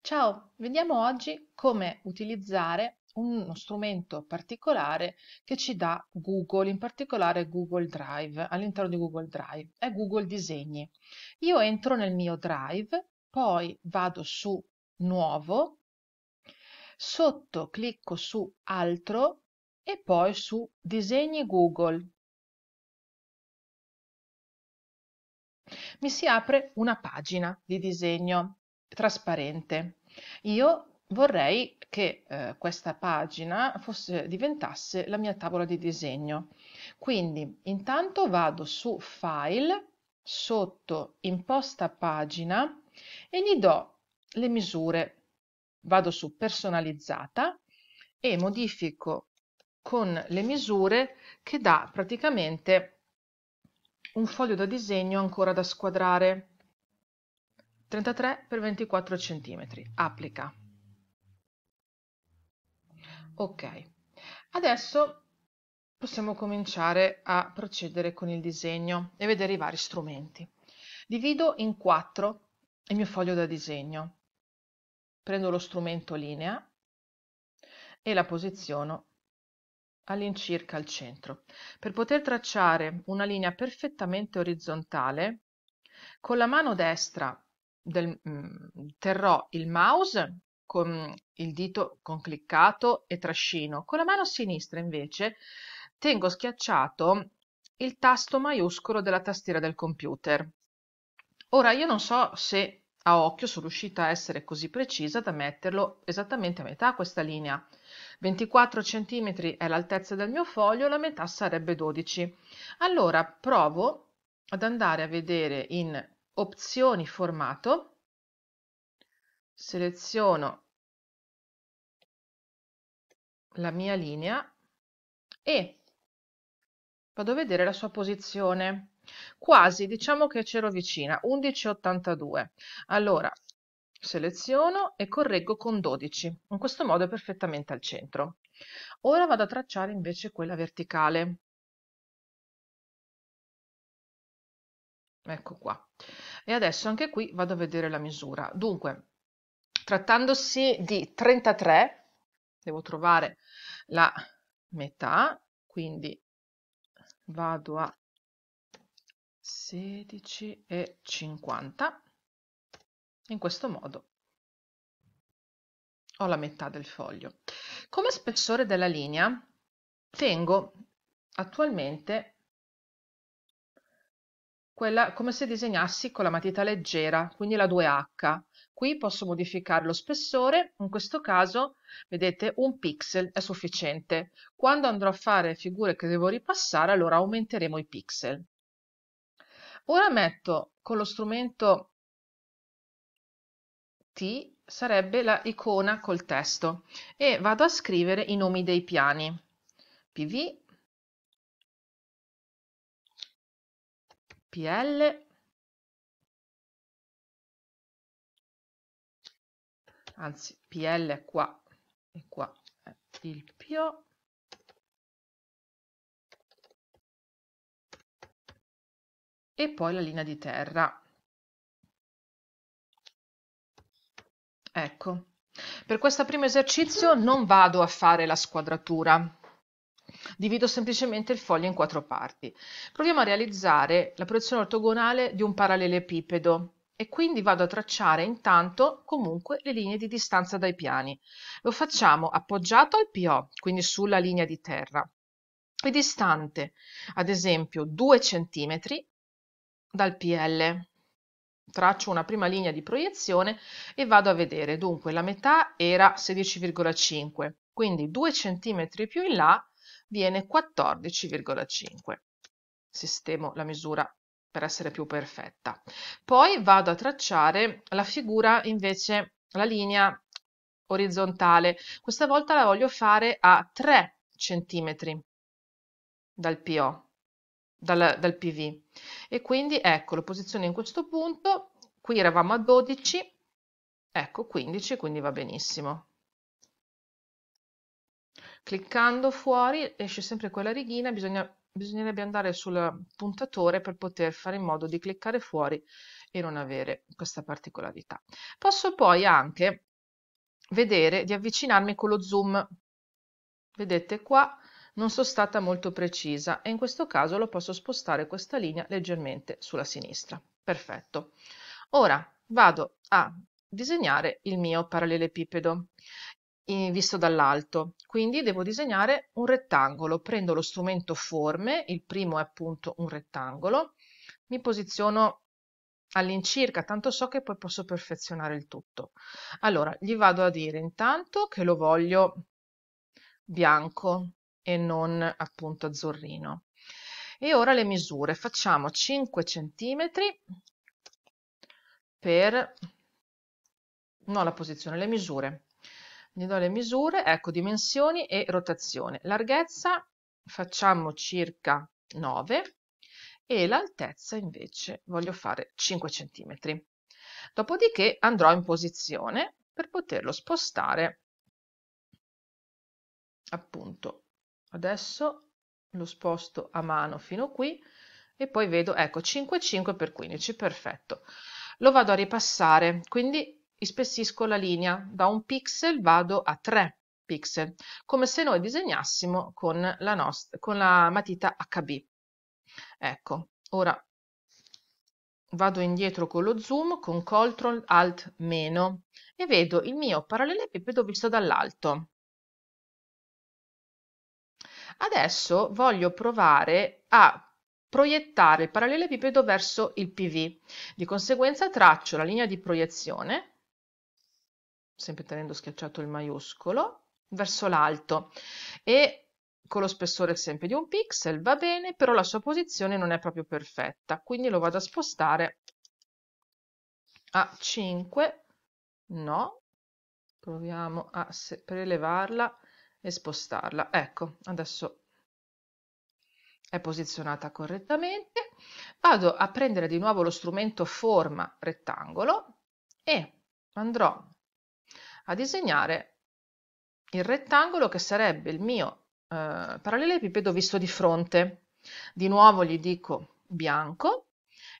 Ciao, vediamo oggi come utilizzare uno strumento particolare che ci dà Google, in particolare Google Drive, all'interno di Google Drive, è Google Disegni. Io entro nel mio Drive, poi vado su Nuovo, sotto clicco su Altro e poi su Disegni Google. Mi si apre una pagina di disegno trasparente. Io vorrei che eh, questa pagina fosse, diventasse la mia tavola di disegno. Quindi intanto vado su File, sotto Imposta pagina e gli do le misure. Vado su Personalizzata e modifico con le misure che dà praticamente un foglio da disegno ancora da squadrare. 33 x 24 cm. Applica. Ok, adesso possiamo cominciare a procedere con il disegno e vedere i vari strumenti. Divido in quattro il mio foglio da disegno. Prendo lo strumento linea e la posiziono all'incirca al centro. Per poter tracciare una linea perfettamente orizzontale, con la mano destra del, mm, terrò il mouse con il dito con cliccato e trascino. Con la mano sinistra invece tengo schiacciato il tasto maiuscolo della tastiera del computer. Ora io non so se a occhio sono riuscita a essere così precisa da metterlo esattamente a metà questa linea. 24 cm è l'altezza del mio foglio, la metà sarebbe 12. Allora provo ad andare a vedere in opzioni formato, seleziono la mia linea e vado a vedere la sua posizione. Quasi, diciamo che c'ero vicina, 11,82. Allora, seleziono e correggo con 12. In questo modo è perfettamente al centro. Ora vado a tracciare invece quella verticale. Ecco qua e adesso anche qui vado a vedere la misura. Dunque, trattandosi di 33, devo trovare la metà, quindi vado a 16 e 50 in questo modo ho la metà del foglio come spessore della linea tengo attualmente quella come se disegnassi con la matita leggera, quindi la 2H. Qui posso modificare lo spessore, in questo caso vedete un pixel è sufficiente. Quando andrò a fare figure che devo ripassare allora aumenteremo i pixel. Ora metto con lo strumento T sarebbe la icona col testo e vado a scrivere i nomi dei piani. PV, pl anzi pl è qua e qua è il po e poi la linea di terra ecco per questo primo esercizio non vado a fare la squadratura divido semplicemente il foglio in quattro parti. Proviamo a realizzare la proiezione ortogonale di un parallelepipedo e quindi vado a tracciare intanto comunque le linee di distanza dai piani. Lo facciamo appoggiato al PO, quindi sulla linea di terra, e distante ad esempio 2 cm dal PL. Traccio una prima linea di proiezione e vado a vedere, dunque la metà era 16,5, quindi 2 cm più in là viene 14,5. Sistemo la misura per essere più perfetta. Poi vado a tracciare la figura invece, la linea orizzontale. Questa volta la voglio fare a 3 cm dal PO, dal, dal PV. E quindi ecco, lo posiziono in questo punto, qui eravamo a 12, ecco 15, quindi va benissimo cliccando fuori esce sempre quella righina, bisogna, bisognerebbe andare sul puntatore per poter fare in modo di cliccare fuori e non avere questa particolarità. Posso poi anche vedere di avvicinarmi con lo zoom. Vedete qua non sono stata molto precisa e in questo caso lo posso spostare questa linea leggermente sulla sinistra. Perfetto. Ora vado a disegnare il mio parallelepipedo visto dall'alto. Quindi devo disegnare un rettangolo. Prendo lo strumento forme, il primo è appunto un rettangolo, mi posiziono all'incirca, tanto so che poi posso perfezionare il tutto. Allora, gli vado a dire intanto che lo voglio bianco e non appunto azzurrino. E ora le misure, facciamo 5 cm per, no la posizione, le misure, gli do le misure, ecco dimensioni e rotazione. Larghezza facciamo circa 9 e l'altezza invece voglio fare 5 cm. Dopodiché andrò in posizione per poterlo spostare appunto adesso lo sposto a mano fino qui e poi vedo ecco 5 5 per 15 perfetto lo vado a ripassare quindi ispessisco la linea, da un pixel vado a 3 pixel, come se noi disegnassimo con la, nostra, con la matita HB. Ecco, ora vado indietro con lo zoom, con CTRL ALT meno, e vedo il mio parallelepipedo visto dall'alto. Adesso voglio provare a proiettare il parallelepipedo verso il PV. Di conseguenza traccio la linea di proiezione sempre tenendo schiacciato il maiuscolo, verso l'alto e con lo spessore sempre di un pixel va bene, però la sua posizione non è proprio perfetta, quindi lo vado a spostare a 5, no, proviamo a prelevarla e spostarla. Ecco, adesso è posizionata correttamente. Vado a prendere di nuovo lo strumento forma rettangolo e andrò a disegnare il rettangolo che sarebbe il mio eh, parallelepipedo visto di fronte. Di nuovo gli dico bianco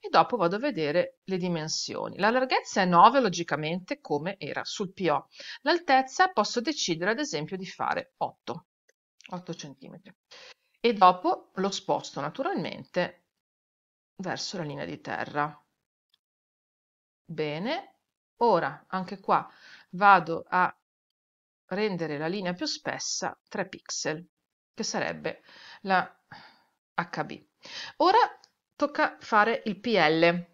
e dopo vado a vedere le dimensioni. La larghezza è 9 logicamente come era sul PO. L'altezza posso decidere ad esempio di fare 8, 8 cm. E dopo lo sposto naturalmente verso la linea di terra. Bene, ora anche qua vado a rendere la linea più spessa 3 pixel, che sarebbe la HB. Ora tocca fare il PL,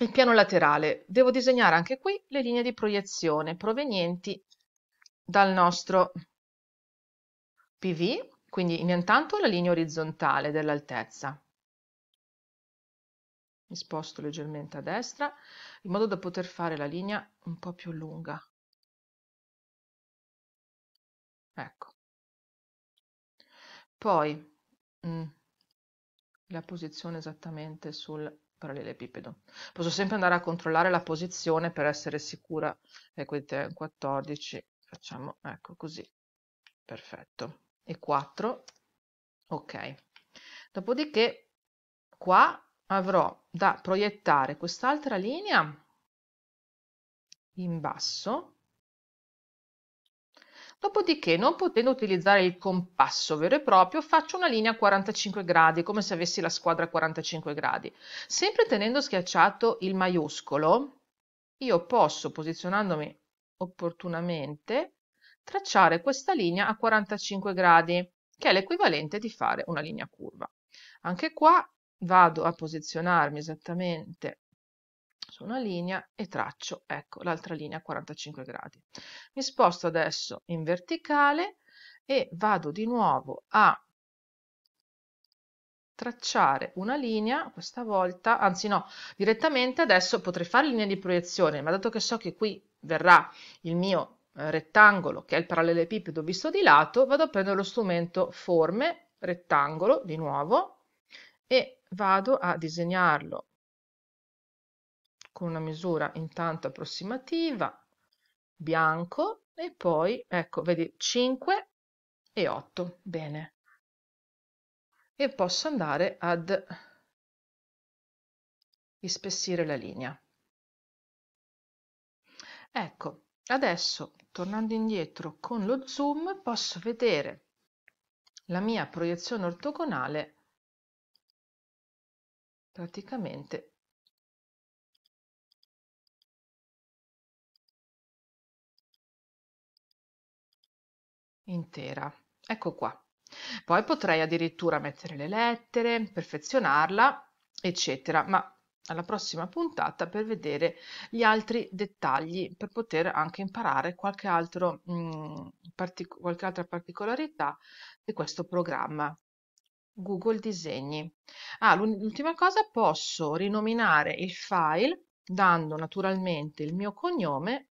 il piano laterale. Devo disegnare anche qui le linee di proiezione provenienti dal nostro PV, quindi intanto la linea orizzontale dell'altezza. Mi sposto leggermente a destra in modo da poter fare la linea un po' più lunga. Ecco. Poi mh, mm, la posizione esattamente sul parallelepipedo. Posso sempre andare a controllare la posizione per essere sicura. Ecco, 14, facciamo, ecco così. Perfetto. E 4. Ok. Dopodiché qua avrò da proiettare quest'altra linea in basso Dopodiché, non potendo utilizzare il compasso vero e proprio, faccio una linea a 45 gradi, come se avessi la squadra a 45 gradi. Sempre tenendo schiacciato il maiuscolo, io posso, posizionandomi opportunamente, tracciare questa linea a 45 gradi, che è l'equivalente di fare una linea curva. Anche qua vado a posizionarmi esattamente su una linea e traccio, ecco, l'altra linea a 45 gradi. Mi sposto adesso in verticale e vado di nuovo a tracciare una linea, questa volta, anzi no, direttamente adesso potrei fare linea di proiezione, ma dato che so che qui verrà il mio eh, rettangolo, che è il parallelepipedo visto di lato, vado a prendere lo strumento forme, rettangolo, di nuovo, e vado a disegnarlo con una misura intanto approssimativa, bianco e poi, ecco, vedi, 5 e 8, bene. E posso andare ad ispessire la linea. Ecco, adesso tornando indietro con lo zoom posso vedere la mia proiezione ortogonale praticamente intera. Ecco qua. Poi potrei addirittura mettere le lettere, perfezionarla, eccetera, ma alla prossima puntata per vedere gli altri dettagli, per poter anche imparare qualche, altro, mh, mm, partic qualche altra particolarità di questo programma. Google Disegni. Ah, l'ultima cosa, posso rinominare il file dando naturalmente il mio cognome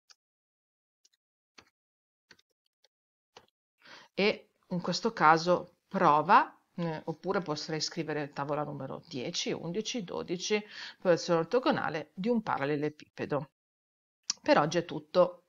e in questo caso prova eh, oppure potrei scrivere tavola numero 10, 11, 12, proiezione ortogonale di un parallelepipedo. Per oggi è tutto.